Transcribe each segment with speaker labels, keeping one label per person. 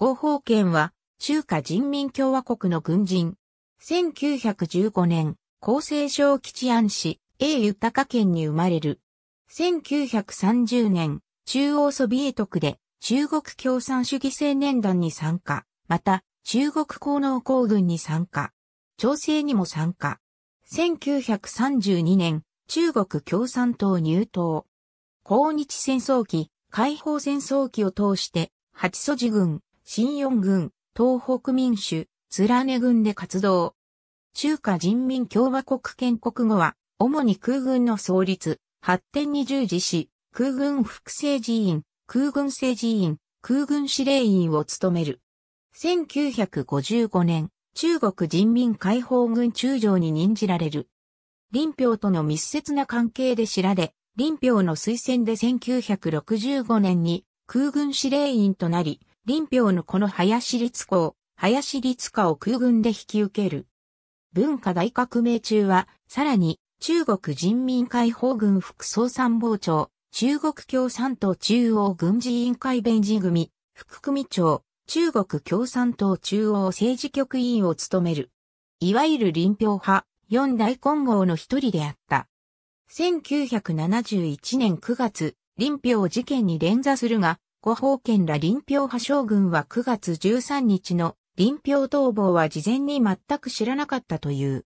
Speaker 1: 合法権は中華人民共和国の軍人。1915年、厚生省吉安市英豊県に生まれる。1930年、中央ソビエト区で中国共産主義青年団に参加、また中国工農工軍に参加、調整にも参加。1932年、中国共産党入党。抗日戦争期、解放戦争期を通して、八祖地軍、新四軍、東北民主、連根軍で活動。中華人民共和国建国後は、主に空軍の創立、発展に従事し、空軍副政治員、空軍政治員、空軍司令員を務める。1955年、中国人民解放軍中将に任じられる。林彪との密接な関係で知られ、林彪の推薦で1965年に空軍司令員となり、林彪のこの林立校、林立家を空軍で引き受ける。文化大革命中は、さらに、中国人民解放軍副総参謀長、中国共産党中央軍事委員会弁事組、副組長、中国共産党中央政治局委員を務める。いわゆる林彪派、四大混合の一人であった。1971年9月、林彪事件に連座するが、呉宝剣ら林票派将軍は9月13日の林票逃亡は事前に全く知らなかったという。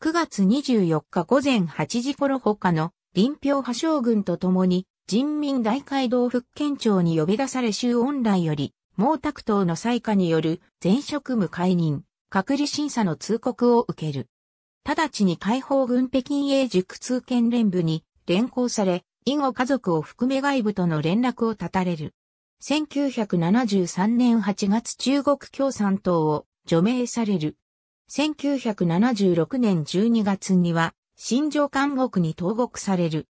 Speaker 1: 9月24日午前8時頃他の林票派将軍と共に人民大会堂復権庁に呼び出され周恩来より毛沢東の裁下による前職務解任、隔離審査の通告を受ける。直ちに解放軍北京英塾通県連部に連行され、以後家族を含め外部との連絡を絶たれる。1973年8月中国共産党を除名される。1976年12月には、新庄監獄に投獄される。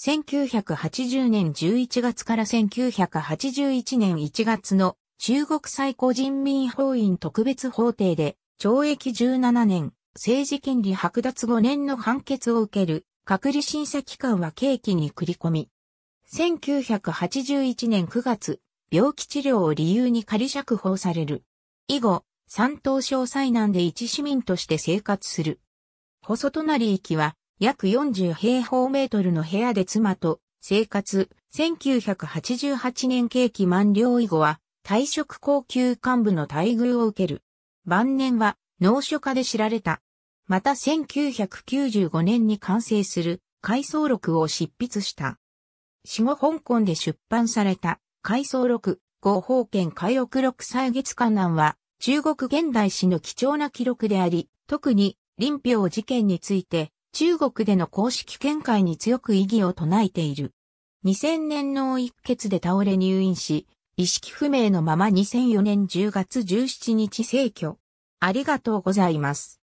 Speaker 1: 1980年11月から1981年1月の中国最高人民法院特別法廷で懲役17年、政治権利剥奪5年の判決を受ける隔離審査期間は刑期に繰り込み、1981年9月、病気治療を理由に仮釈放される。以後、三島省災難で一市民として生活する。細隣駅は約40平方メートルの部屋で妻と生活。1988年景気満了以後は退職高級幹部の待遇を受ける。晩年は農書家で知られた。また1995年に完成する回想録を執筆した。死後香港で出版された、回想録、合法権回憶録歳月観覧は、中国現代史の貴重な記録であり、特に、林彪事件について、中国での公式見解に強く意義を唱えている。2000年の一血で倒れ入院し、意識不明のまま2004年10月17日逝去。ありがとうございます。